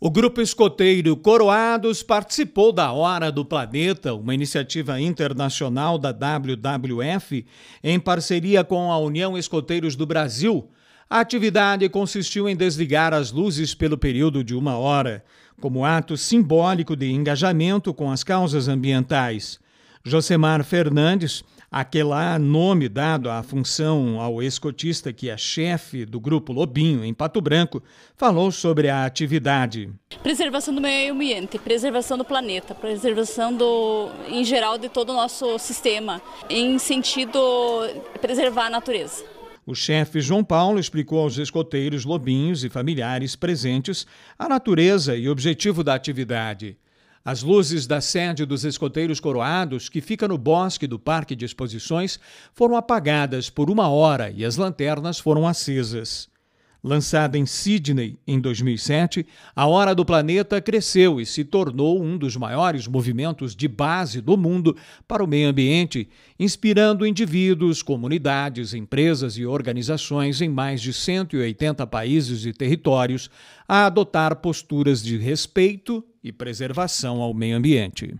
O grupo escoteiro Coroados participou da Hora do Planeta, uma iniciativa internacional da WWF, em parceria com a União Escoteiros do Brasil. A atividade consistiu em desligar as luzes pelo período de uma hora, como ato simbólico de engajamento com as causas ambientais. Josemar Fernandes, Aquele nome dado à função ao escotista que é chefe do Grupo Lobinho, em Pato Branco, falou sobre a atividade. Preservação do meio ambiente, preservação do planeta, preservação do, em geral de todo o nosso sistema, em sentido preservar a natureza. O chefe João Paulo explicou aos escoteiros, lobinhos e familiares presentes a natureza e objetivo da atividade. As luzes da sede dos escoteiros coroados, que fica no bosque do Parque de Exposições, foram apagadas por uma hora e as lanternas foram acesas. Lançada em Sydney em 2007, A Hora do Planeta cresceu e se tornou um dos maiores movimentos de base do mundo para o meio ambiente, inspirando indivíduos, comunidades, empresas e organizações em mais de 180 países e territórios a adotar posturas de respeito e preservação ao meio ambiente.